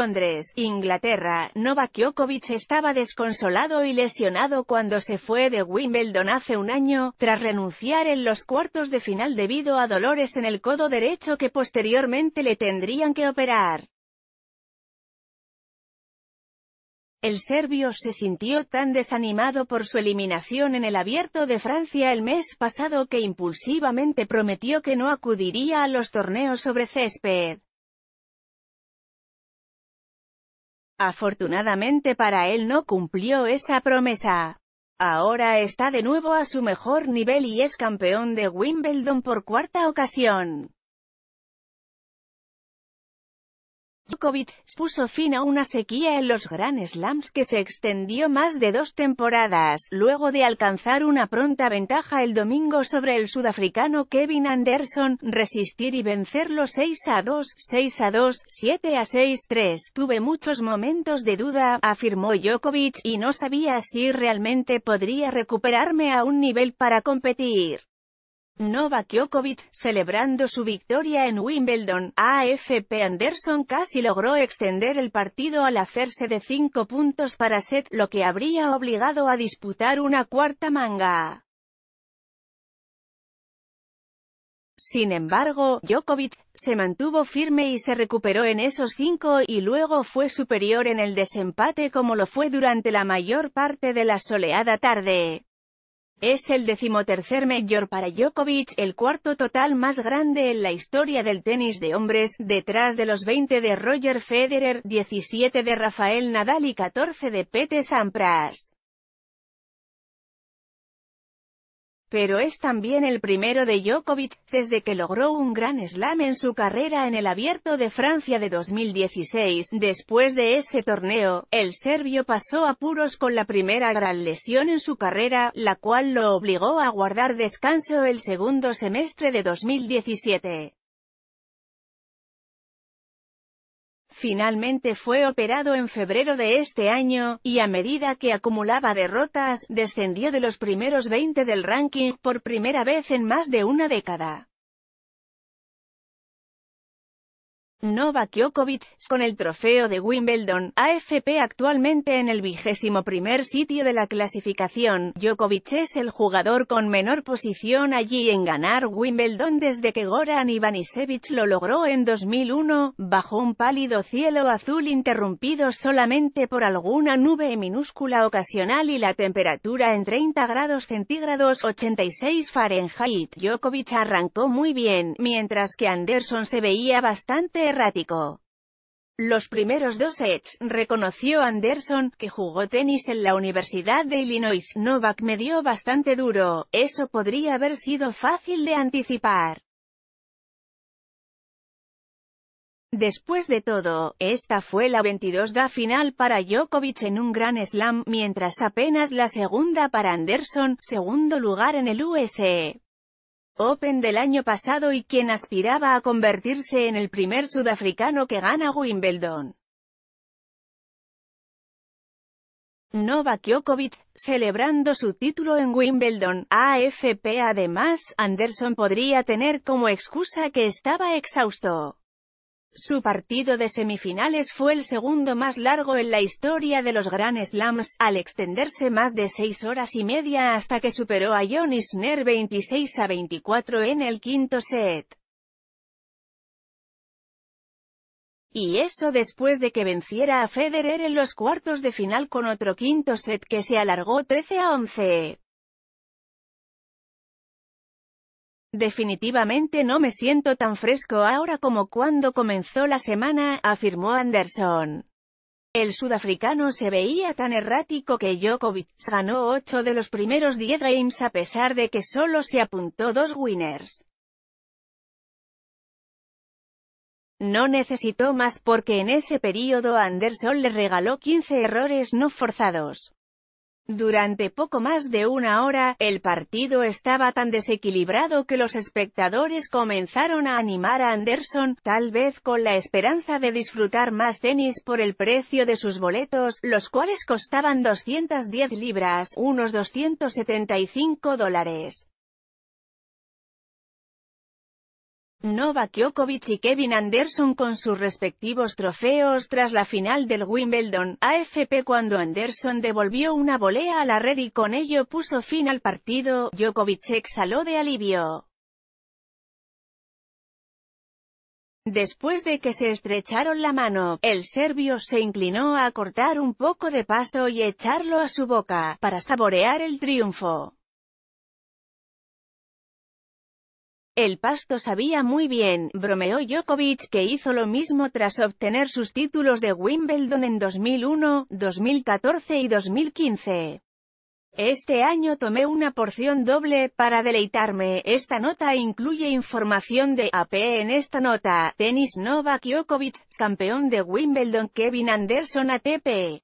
Londres, Inglaterra, Novak Djokovic estaba desconsolado y lesionado cuando se fue de Wimbledon hace un año, tras renunciar en los cuartos de final debido a dolores en el codo derecho que posteriormente le tendrían que operar. El serbio se sintió tan desanimado por su eliminación en el Abierto de Francia el mes pasado que impulsivamente prometió que no acudiría a los torneos sobre césped. Afortunadamente para él no cumplió esa promesa. Ahora está de nuevo a su mejor nivel y es campeón de Wimbledon por cuarta ocasión. Djokovic, puso fin a una sequía en los Grand Slams que se extendió más de dos temporadas, luego de alcanzar una pronta ventaja el domingo sobre el sudafricano Kevin Anderson, resistir y vencerlo 6 a 2, 6 a 2, 7 a 6, 3. Tuve muchos momentos de duda, afirmó Djokovic, y no sabía si realmente podría recuperarme a un nivel para competir. Novak Djokovic, celebrando su victoria en Wimbledon, AFP Anderson casi logró extender el partido al hacerse de cinco puntos para set, lo que habría obligado a disputar una cuarta manga. Sin embargo, Djokovic, se mantuvo firme y se recuperó en esos cinco, y luego fue superior en el desempate como lo fue durante la mayor parte de la soleada tarde. Es el decimotercer mayor para Djokovic, el cuarto total más grande en la historia del tenis de hombres, detrás de los 20 de Roger Federer, 17 de Rafael Nadal y 14 de Pete Sampras. pero es también el primero de Djokovic, desde que logró un gran slam en su carrera en el Abierto de Francia de 2016. Después de ese torneo, el serbio pasó apuros con la primera gran lesión en su carrera, la cual lo obligó a guardar descanso el segundo semestre de 2017. Finalmente fue operado en febrero de este año, y a medida que acumulaba derrotas, descendió de los primeros 20 del ranking, por primera vez en más de una década. Novak Djokovic, con el trofeo de Wimbledon, AFP actualmente en el vigésimo primer sitio de la clasificación, Djokovic es el jugador con menor posición allí en ganar Wimbledon desde que Goran Ivanisevic lo logró en 2001, bajo un pálido cielo azul interrumpido solamente por alguna nube minúscula ocasional y la temperatura en 30 grados centígrados 86 Fahrenheit. Djokovic arrancó muy bien, mientras que Anderson se veía bastante errático. Los primeros dos sets, reconoció Anderson, que jugó tenis en la Universidad de Illinois. Novak me dio bastante duro, eso podría haber sido fácil de anticipar. Después de todo, esta fue la 22 da final para Djokovic en un gran slam, mientras apenas la segunda para Anderson, segundo lugar en el US. E. Open del año pasado y quien aspiraba a convertirse en el primer sudafricano que gana Wimbledon. Novak Djokovic, celebrando su título en Wimbledon, AFP además, Anderson podría tener como excusa que estaba exhausto. Su partido de semifinales fue el segundo más largo en la historia de los Grand Slams, al extenderse más de seis horas y media hasta que superó a John Isner 26 a 24 en el quinto set. Y eso después de que venciera a Federer en los cuartos de final con otro quinto set que se alargó 13 a 11. Definitivamente no me siento tan fresco ahora como cuando comenzó la semana, afirmó Anderson. El sudafricano se veía tan errático que Djokovic ganó 8 de los primeros 10 games a pesar de que solo se apuntó dos winners. No necesitó más porque en ese periodo Anderson le regaló 15 errores no forzados. Durante poco más de una hora, el partido estaba tan desequilibrado que los espectadores comenzaron a animar a Anderson, tal vez con la esperanza de disfrutar más tenis por el precio de sus boletos, los cuales costaban 210 libras, unos 275 dólares. Novak Djokovic y Kevin Anderson con sus respectivos trofeos tras la final del Wimbledon AFP cuando Anderson devolvió una volea a la red y con ello puso fin al partido, Djokovic exhaló de alivio. Después de que se estrecharon la mano, el serbio se inclinó a cortar un poco de pasto y echarlo a su boca, para saborear el triunfo. El pasto sabía muy bien, bromeó Djokovic que hizo lo mismo tras obtener sus títulos de Wimbledon en 2001, 2014 y 2015. Este año tomé una porción doble para deleitarme. Esta nota incluye información de AP e en esta nota. Tenis Novak Djokovic, campeón de Wimbledon Kevin Anderson ATP.